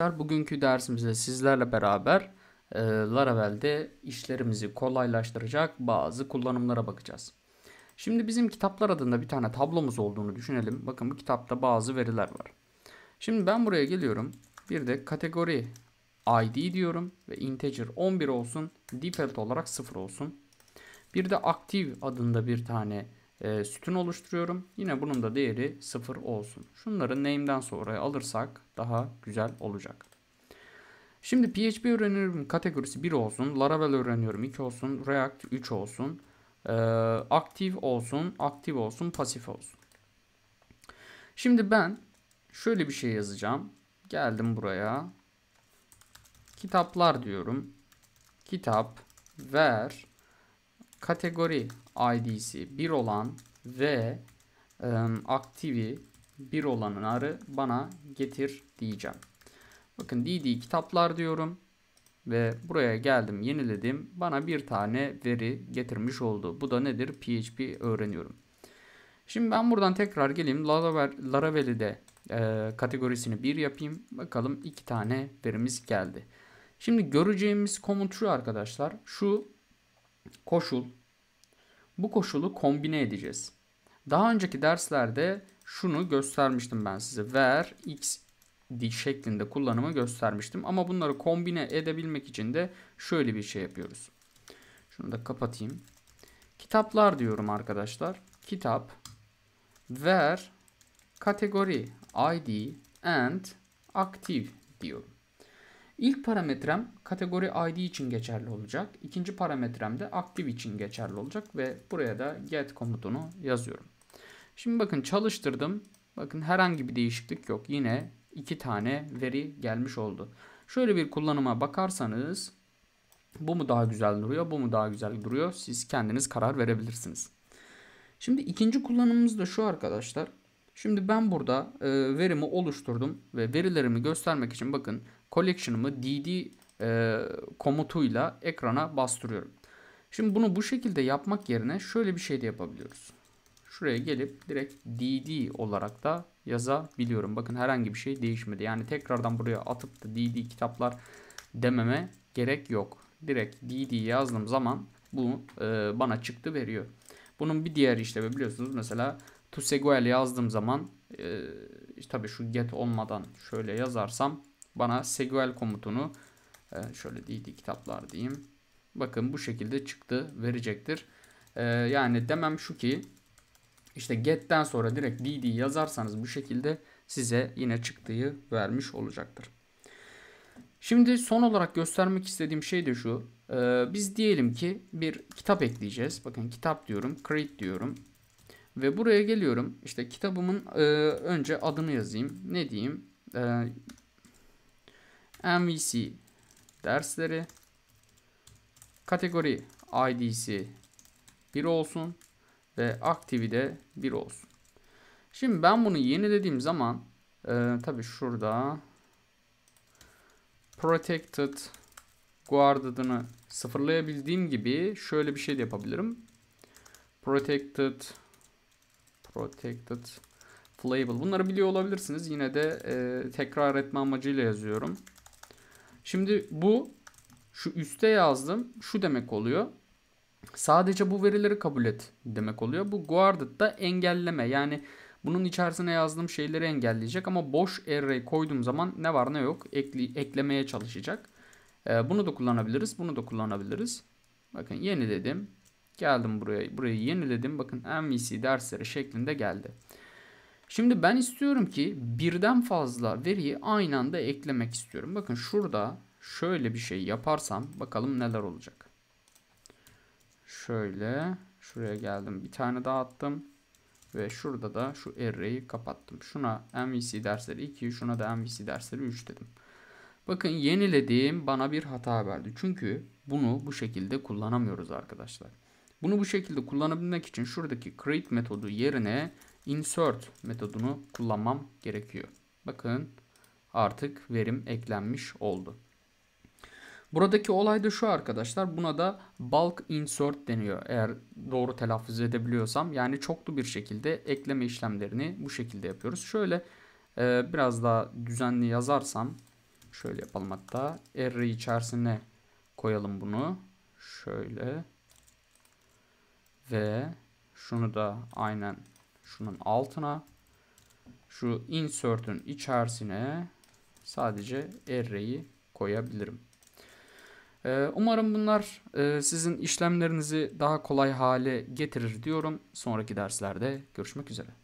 Bugünkü dersimizde sizlerle beraber e, Laravel'de işlerimizi kolaylaştıracak bazı kullanımlara bakacağız. Şimdi bizim kitaplar adında bir tane tablomuz olduğunu düşünelim. Bakın bu kitapta bazı veriler var. Şimdi ben buraya geliyorum. Bir de kategori ID diyorum ve integer 11 olsun. Default olarak 0 olsun. Bir de active adında bir tane e, ee, sütun oluşturuyorum. Yine bunun da değeri 0 olsun. Şunları name'den sonra alırsak daha güzel olacak. Şimdi PHP öğreniyorum kategorisi 1 olsun. Laravel öğreniyorum 2 olsun. React 3 olsun. E, aktif olsun. Aktif olsun. Pasif olsun. Şimdi ben şöyle bir şey yazacağım. Geldim buraya. Kitaplar diyorum. Kitap ver kategori id'si 1 olan ve e, aktivi 1 olanları bana getir diyeceğim. Bakın dd kitaplar diyorum ve buraya geldim yeniledim. Bana bir tane veri getirmiş oldu. Bu da nedir? PHP öğreniyorum. Şimdi ben buradan tekrar geleyim. Laravel, Laravel'i de e, ıı, kategorisini 1 yapayım. Bakalım 2 tane verimiz geldi. Şimdi göreceğimiz komut şu arkadaşlar. Şu koşul bu koşulu kombine edeceğiz. Daha önceki derslerde şunu göstermiştim ben size. Ver x şeklinde kullanımı göstermiştim. Ama bunları kombine edebilmek için de şöyle bir şey yapıyoruz. Şunu da kapatayım. Kitaplar diyorum arkadaşlar. Kitap ver kategori id and aktif diyorum. İlk parametrem kategori ID için geçerli olacak. İkinci parametrem de aktif için geçerli olacak ve buraya da get komutunu yazıyorum. Şimdi bakın çalıştırdım. Bakın herhangi bir değişiklik yok. Yine iki tane veri gelmiş oldu. Şöyle bir kullanıma bakarsanız bu mu daha güzel duruyor, bu mu daha güzel duruyor? Siz kendiniz karar verebilirsiniz. Şimdi ikinci kullanımımız da şu arkadaşlar. Şimdi ben burada e, verimi oluşturdum ve verilerimi göstermek için bakın collection'ımı dd e, komutuyla ekrana bastırıyorum. Şimdi bunu bu şekilde yapmak yerine şöyle bir şey de yapabiliyoruz. Şuraya gelip direkt dd olarak da yazabiliyorum. Bakın herhangi bir şey değişmedi. Yani tekrardan buraya atıp da dd kitaplar dememe gerek yok. Direkt dd yazdığım zaman bu e, bana çıktı veriyor. Bunun bir diğer işlemi biliyorsunuz mesela To PuSQL yazdığım zaman e, tabii şu get olmadan şöyle yazarsam bana SQL komutunu e, şöyle değildi kitaplar diyeyim. Bakın bu şekilde çıktı verecektir. E, yani demem şu ki işte get'ten sonra direkt dd yazarsanız bu şekilde size yine çıktığı vermiş olacaktır. Şimdi son olarak göstermek istediğim şey de şu. Ee, biz diyelim ki bir kitap ekleyeceğiz. Bakın kitap diyorum, create diyorum. Ve buraya geliyorum. İşte kitabımın e, önce adını yazayım. Ne diyeyim? E, MVC dersleri kategori ID'si 1 olsun ve aktivide 1 olsun. Şimdi ben bunu yeni dediğim zaman e, tabi şurada protected guarded'ını sıfırlayabildiğim gibi şöyle bir şey de yapabilirim. Protected Protected Label. Bunları biliyor olabilirsiniz. Yine de e, tekrar etme amacıyla yazıyorum. Şimdi bu şu üste yazdım. Şu demek oluyor. Sadece bu verileri kabul et demek oluyor. Bu guarded da engelleme. Yani bunun içerisine yazdığım şeyleri engelleyecek ama boş array koyduğum zaman ne var ne yok ekli, eklemeye çalışacak. E, bunu da kullanabiliriz. Bunu da kullanabiliriz. Bakın yeni dedim. Geldim buraya. Burayı yeniledim. Bakın MVC dersleri şeklinde geldi. Şimdi ben istiyorum ki birden fazla veriyi aynı anda eklemek istiyorum. Bakın şurada şöyle bir şey yaparsam bakalım neler olacak. Şöyle şuraya geldim. Bir tane daha attım. Ve şurada da şu array'i kapattım. Şuna MVC dersleri 2, şuna da MVC dersleri 3 dedim. Bakın yenilediğim bana bir hata verdi. Çünkü bunu bu şekilde kullanamıyoruz arkadaşlar. Bunu bu şekilde kullanabilmek için şuradaki create metodu yerine insert metodunu kullanmam gerekiyor. Bakın artık verim eklenmiş oldu. Buradaki olay da şu arkadaşlar. Buna da bulk insert deniyor. Eğer doğru telaffuz edebiliyorsam. Yani çoklu bir şekilde ekleme işlemlerini bu şekilde yapıyoruz. Şöyle e, biraz daha düzenli yazarsam. Şöyle yapalım hatta. Array içerisine koyalım bunu. Şöyle. Ve şunu da aynen şunun altına şu insert'ün içerisine sadece array'i koyabilirim. Ee, umarım bunlar e, sizin işlemlerinizi daha kolay hale getirir diyorum. Sonraki derslerde görüşmek üzere.